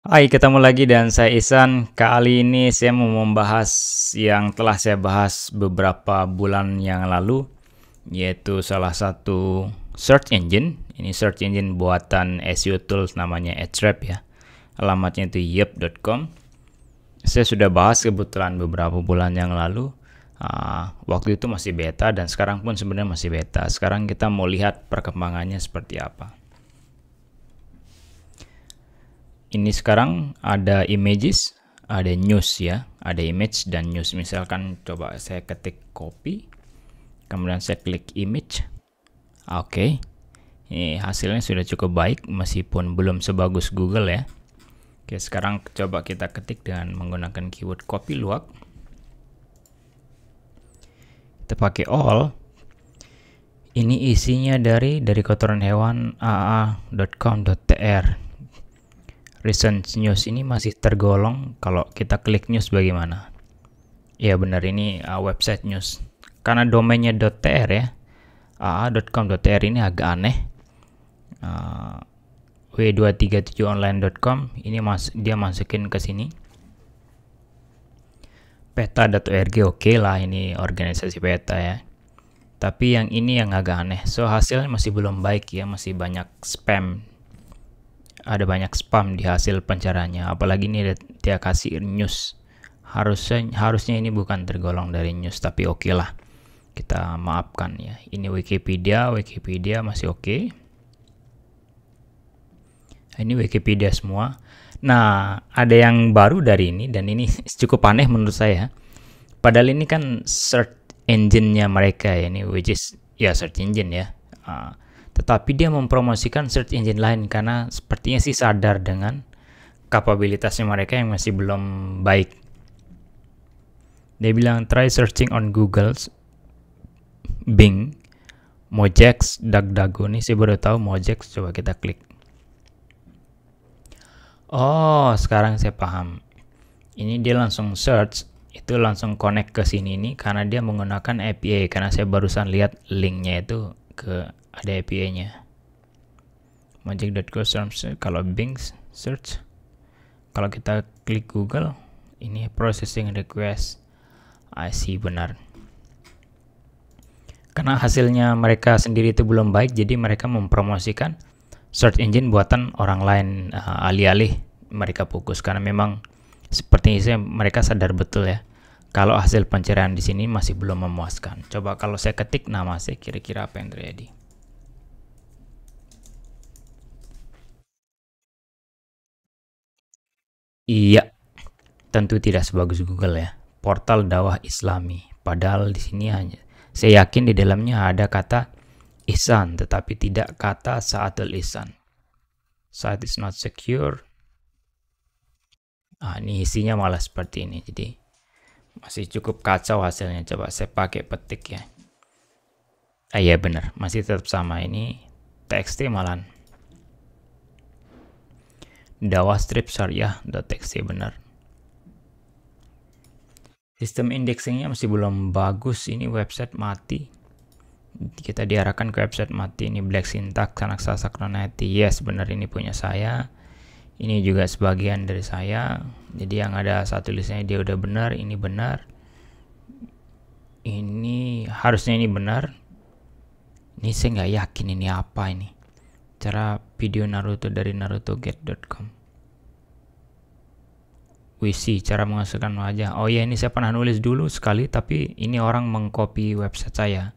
Hai, ketemu lagi dan saya Isan. Kali ini saya mau membahas yang telah saya bahas beberapa bulan yang lalu, yaitu salah satu search engine. Ini search engine buatan SEO Tools namanya Ahrefs ya. Alamatnya itu yep.com. Saya sudah bahas kebetulan beberapa bulan yang lalu. Uh, waktu itu masih beta dan sekarang pun sebenarnya masih beta. Sekarang kita mau lihat perkembangannya seperti apa. ini sekarang ada images, ada news ya, ada image dan news. Misalkan coba saya ketik copy, kemudian saya klik image. Oke, okay. ini hasilnya sudah cukup baik meskipun belum sebagus Google ya. Oke, sekarang coba kita ketik dengan menggunakan keyword copy luak. Kita pakai all. Ini isinya dari dari kotoran hewan aa.com.tr recent news ini masih tergolong kalau kita klik news bagaimana? Ya benar ini uh, website news. Karena domainnya .tr ya, aa.com.tr ini agak aneh. Uh, w237online.com ini mas dia masukin ke sini peta.org oke okay lah ini organisasi peta ya tapi yang ini yang agak aneh so hasilnya masih belum baik ya masih banyak spam ada banyak spam di hasil pencariannya apalagi ini dia kasih news harusnya harusnya ini bukan tergolong dari news tapi oke okay lah kita maafkan ya ini Wikipedia Wikipedia masih oke okay. ini Wikipedia semua nah ada yang baru dari ini dan ini cukup aneh menurut saya padahal ini kan search engine-nya mereka ya ini which is ya search engine ya uh, tetapi dia mempromosikan search engine lain karena sepertinya sih sadar dengan kapabilitasnya mereka yang masih belum baik. Dia bilang try searching on Google, Bing, Mojex, DuckDuckGo nih saya baru tahu Mojex coba kita klik. Oh, sekarang saya paham. Ini dia langsung search, itu langsung connect ke sini nih karena dia menggunakan API karena saya barusan lihat linknya itu ke ada API-nya. Magic.go search kalau Bing search kalau kita klik Google ini processing request IC benar. Karena hasilnya mereka sendiri itu belum baik jadi mereka mempromosikan search engine buatan orang lain ah, alih-alih mereka fokus karena memang seperti saya mereka sadar betul ya kalau hasil pencarian di sini masih belum memuaskan. Coba kalau saya ketik nama saya kira-kira apa yang terjadi. Iya, tentu tidak sebagus Google ya. Portal dakwah Islami. Padahal di sini hanya saya yakin di dalamnya ada kata isan, tetapi tidak kata saatul ihsan. Saat is not secure. Ah, ini isinya malah seperti ini. Jadi masih cukup kacau hasilnya. Coba saya pakai petik ya. Ah iya benar, masih tetap sama ini. TXT malahan dawa strip syariah.txt benar sistem indexingnya masih belum bagus ini website mati kita diarahkan ke website mati ini black syntax anaksa sakronati yes benar ini punya saya ini juga sebagian dari saya jadi yang ada satu tulisannya dia udah benar ini benar ini harusnya ini benar ini saya nggak yakin ini apa ini cara video Naruto dari narutogate.com Wisi, cara menghasilkan wajah. Oh ya, ini saya pernah nulis dulu sekali, tapi ini orang mengcopy website saya.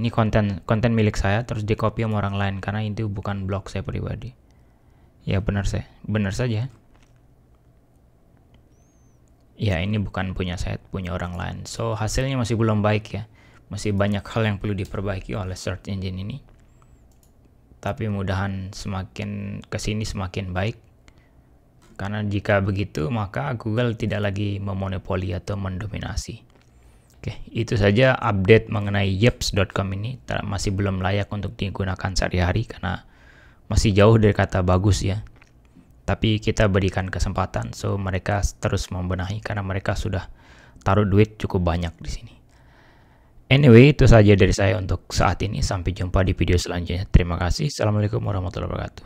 Ini konten konten milik saya, terus di copy sama orang lain, karena itu bukan blog saya pribadi. Ya benar saya, benar saja. Ya ini bukan punya saya, punya orang lain. So hasilnya masih belum baik ya. Masih banyak hal yang perlu diperbaiki oleh search engine ini tapi mudahan semakin kesini semakin baik. Karena jika begitu, maka Google tidak lagi memonopoli atau mendominasi. Oke, itu saja update mengenai yeps.com ini. Masih belum layak untuk digunakan sehari-hari karena masih jauh dari kata bagus ya. Tapi kita berikan kesempatan, so mereka terus membenahi karena mereka sudah taruh duit cukup banyak di sini. Anyway, itu saja dari saya untuk saat ini. Sampai jumpa di video selanjutnya. Terima kasih. Assalamualaikum warahmatullahi wabarakatuh.